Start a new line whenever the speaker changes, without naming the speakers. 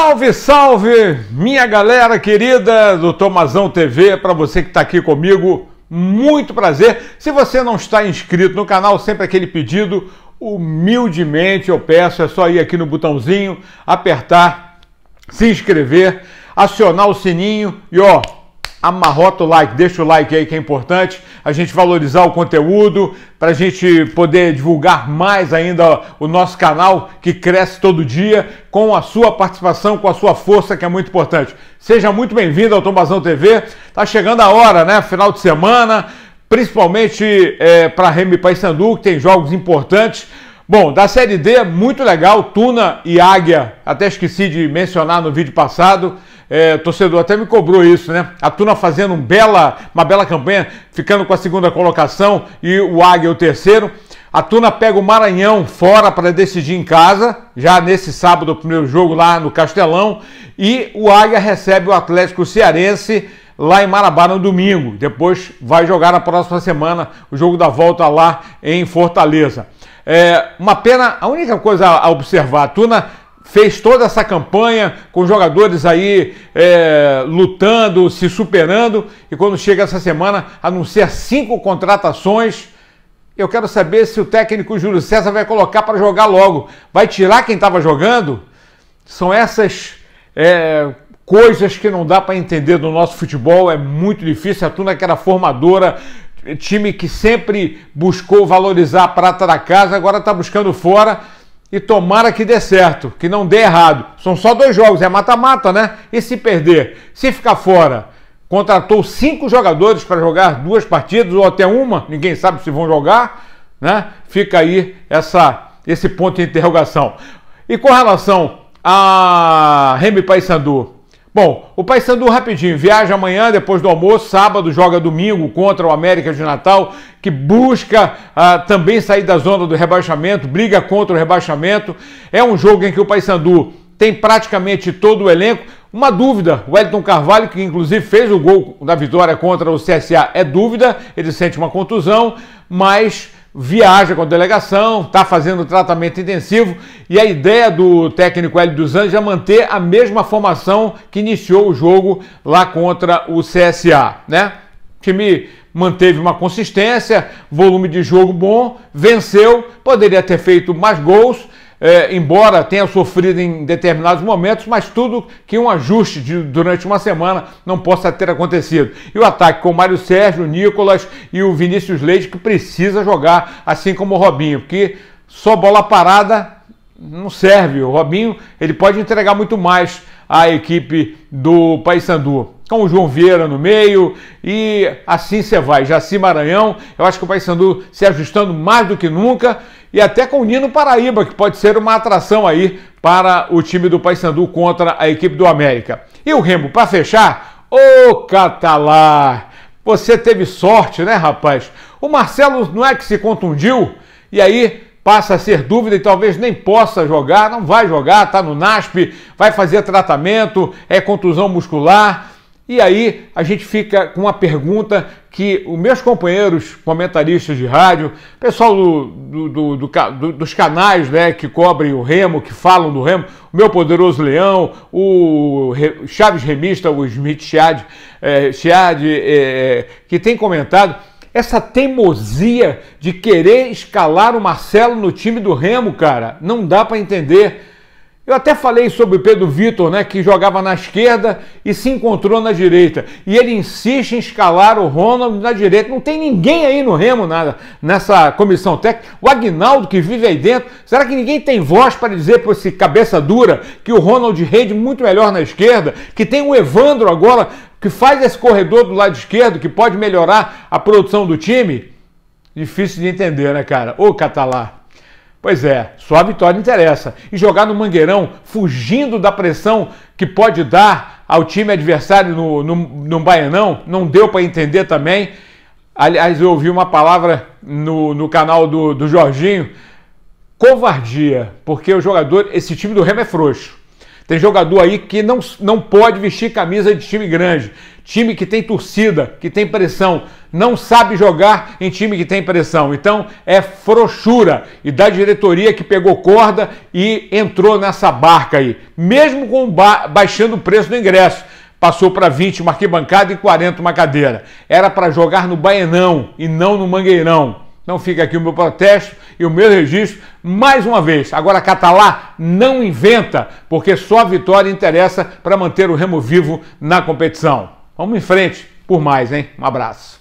Salve, salve, minha galera querida do Tomazão TV, para você que está aqui comigo, muito prazer. Se você não está inscrito no canal, sempre aquele pedido, humildemente eu peço, é só ir aqui no botãozinho, apertar, se inscrever, acionar o sininho e ó, amarrota o like, deixa o like aí que é importante, a gente valorizar o conteúdo, para a gente poder divulgar mais ainda o nosso canal que cresce todo dia com a sua participação, com a sua força que é muito importante. Seja muito bem-vindo ao Tombazão TV, tá chegando a hora, né? Final de semana, principalmente é, para Remy Paysandu, que tem jogos importantes. Bom, da Série D, muito legal, Tuna e Águia, até esqueci de mencionar no vídeo passado. É, torcedor até me cobrou isso, né? A Tuna fazendo um bela, uma bela campanha, ficando com a segunda colocação e o Águia o terceiro. A Tuna pega o Maranhão fora para decidir em casa, já nesse sábado, o primeiro jogo lá no Castelão. E o Águia recebe o Atlético Cearense lá em Marabá no domingo. Depois vai jogar na próxima semana o jogo da volta lá em Fortaleza. É, uma pena, a única coisa a observar, a Tuna fez toda essa campanha com jogadores aí é, lutando, se superando, e quando chega essa semana anuncia cinco contratações. Eu quero saber se o técnico Júlio César vai colocar para jogar logo. Vai tirar quem estava jogando? São essas é, coisas que não dá para entender no nosso futebol. É muito difícil. A Tuna que era formadora, time que sempre buscou valorizar a prata da casa, agora está buscando fora e tomara que dê certo, que não dê errado. São só dois jogos, é mata-mata, né? E se perder, se ficar fora, contratou cinco jogadores para jogar duas partidas ou até uma, ninguém sabe se vão jogar, né? Fica aí essa, esse ponto de interrogação. E com relação a Remy Paysandu, Bom, o Paysandu rapidinho viaja amanhã depois do almoço, sábado joga domingo contra o América de Natal, que busca ah, também sair da zona do rebaixamento, briga contra o rebaixamento. É um jogo em que o Paysandu tem praticamente todo o elenco. Uma dúvida, o Wellington Carvalho, que inclusive fez o gol da vitória contra o CSA, é dúvida, ele sente uma contusão, mas viaja com a delegação, está fazendo tratamento intensivo e a ideia do técnico Hélio dos Anjos é manter a mesma formação que iniciou o jogo lá contra o CSA, né? O time manteve uma consistência, volume de jogo bom, venceu, poderia ter feito mais gols, é, embora tenha sofrido em determinados momentos, mas tudo que um ajuste de, durante uma semana não possa ter acontecido. E o ataque com o Mário Sérgio, o Nicolas e o Vinícius Leite, que precisa jogar, assim como o Robinho, porque só bola parada não serve. O Robinho ele pode entregar muito mais à equipe do Paysandu com tá o João Vieira no meio e assim você vai. Jaci Maranhão, eu acho que o Paysandu se ajustando mais do que nunca e até com o Nino Paraíba, que pode ser uma atração aí para o time do Paysandu contra a equipe do América. E o Remo, para fechar, ô Catalá, você teve sorte, né, rapaz? O Marcelo não é que se contundiu e aí passa a ser dúvida e talvez nem possa jogar, não vai jogar, tá no NASP, vai fazer tratamento, é contusão muscular. E aí a gente fica com uma pergunta que os meus companheiros comentaristas de rádio, pessoal do, do, do, dos canais né, que cobrem o Remo, que falam do Remo, o meu poderoso Leão, o Chaves Remista, o Smith Chiad, é, é, que tem comentado essa teimosia de querer escalar o Marcelo no time do Remo, cara, não dá para entender. Eu até falei sobre o Pedro Vitor, né, que jogava na esquerda e se encontrou na direita. E ele insiste em escalar o Ronald na direita. Não tem ninguém aí no Remo nada nessa comissão técnica. O Agnaldo que vive aí dentro. Será que ninguém tem voz para dizer para esse cabeça dura que o Ronald rende muito melhor na esquerda? Que tem o Evandro agora que faz esse corredor do lado esquerdo que pode melhorar a produção do time? Difícil de entender, né, cara? Ô, Catalá. Pois é, só a vitória interessa. E jogar no Mangueirão, fugindo da pressão que pode dar ao time adversário no, no, no Baianão, não deu para entender também. Aliás, eu ouvi uma palavra no, no canal do, do Jorginho, covardia, porque o jogador, esse time do Remo é frouxo. Tem jogador aí que não, não pode vestir camisa de time grande, time que tem torcida, que tem pressão, não sabe jogar em time que tem pressão. Então é frouxura e da diretoria que pegou corda e entrou nessa barca aí, mesmo com ba baixando o preço do ingresso passou para 20 uma arquibancada e 40 uma cadeira. Era para jogar no Baenão e não no Mangueirão. Então fica aqui o meu protesto e o meu registro mais uma vez. Agora Catalá não inventa, porque só a vitória interessa para manter o Remo vivo na competição. Vamos em frente por mais, hein? Um abraço.